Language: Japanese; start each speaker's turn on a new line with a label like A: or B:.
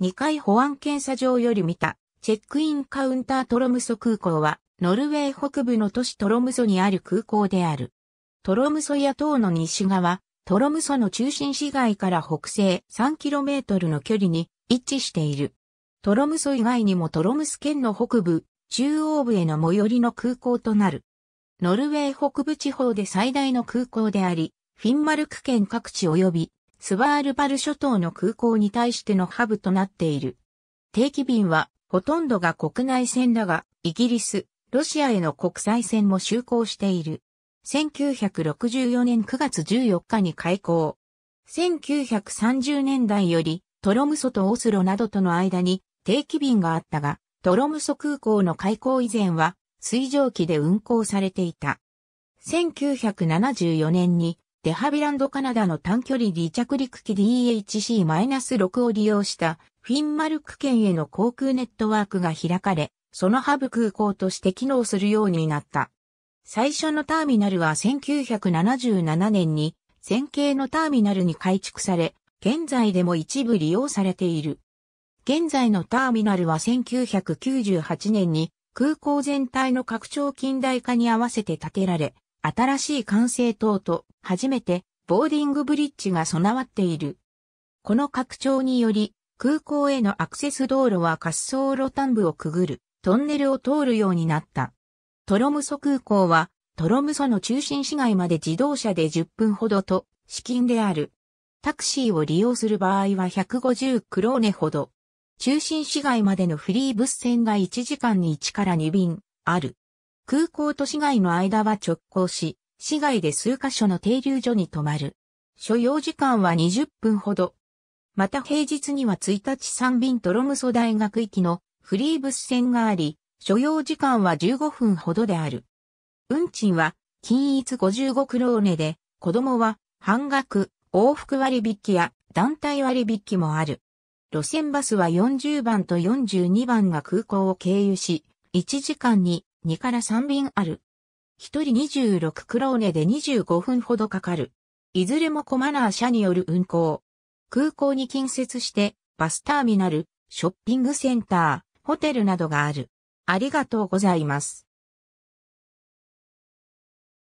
A: 2階保安検査場より見た、チェックインカウンタートロムソ空港は、ノルウェー北部の都市トロムソにある空港である。トロムソや島の西側、トロムソの中心市街から北西 3km の距離に位置している。トロムソ以外にもトロムス県の北部、中央部への最寄りの空港となる。ノルウェー北部地方で最大の空港であり、フィンマルク県各地及びスバールパル諸島の空港に対してのハブとなっている。定期便はほとんどが国内線だが、イギリス、ロシアへの国際線も就航している。1964年9月14日に開港。1930年代よりトロムソとオスロなどとの間に定期便があったが、トロムソ空港の開港以前は水蒸気で運航されていた。1974年にデハビランドカナダの短距離離着陸機 DHC-6 を利用したフィンマルク県への航空ネットワークが開かれ、そのハブ空港として機能するようになった。最初のターミナルは1977年に線形のターミナルに改築され、現在でも一部利用されている。現在のターミナルは1998年に空港全体の拡張近代化に合わせて建てられ、新しい完成塔と初めてボーディングブリッジが備わっている。この拡張により空港へのアクセス道路は滑走路端部をくぐるトンネルを通るようになった。トロムソ空港はトロムソの中心市街まで自動車で10分ほどと資金である。タクシーを利用する場合は150クローネほど。中心市街までのフリー物線が1時間に1から2便ある。空港と市街の間は直行し、市街で数カ所の停留所に泊まる。所要時間は20分ほど。また平日には1日三便トロムソ大学行きのフリーブス線があり、所要時間は15分ほどである。運賃は均一55クローネで、子供は半額、往復割引や団体割引もある。路線バスは40番と42番が空港を経由し、1時間に2から3便ある。1人26クローネで25分ほどかかる。いずれもコマナー車による運行。空港に近接して、バスターミナル、ショッピングセンター、ホテルなどがある。ありがとうございます。